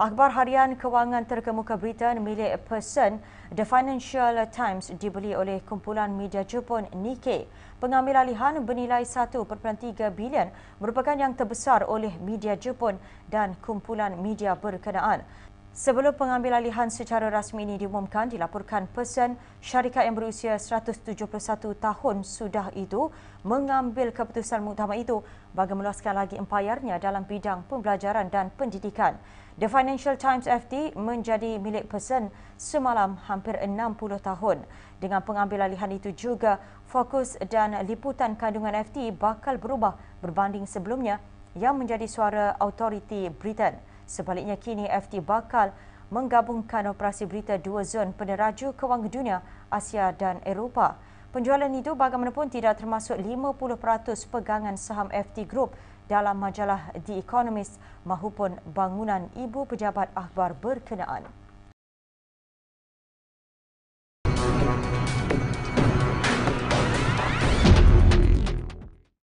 Akhbar harian kewangan terkemuka Britain milik Person The Financial Times dibeli oleh kumpulan media Jepun Nikkei. Pengambil alihan bernilai 1.3 bilion merupakan yang terbesar oleh media Jepun dan kumpulan media berkenaan. Sebelum pengambil alihan secara rasmi ini diumumkan, dilaporkan pesan syarikat yang berusia 171 tahun sudah itu mengambil keputusan mutama itu bagi meluaskan lagi empayarnya dalam bidang pembelajaran dan pendidikan. The Financial Times FT menjadi milik pesan semalam hampir 60 tahun. Dengan pengambil alihan itu juga, fokus dan liputan kandungan FT bakal berubah berbanding sebelumnya yang menjadi suara autoriti Britain. Sebaliknya kini FT bakal menggabungkan operasi berita dua zon peneraju kewang dunia Asia dan Eropah. Penjualan itu bagaimanapun tidak termasuk 50% pegangan saham FT Group dalam majalah The Economist maupun bangunan ibu pejabat akhbar berkenaan.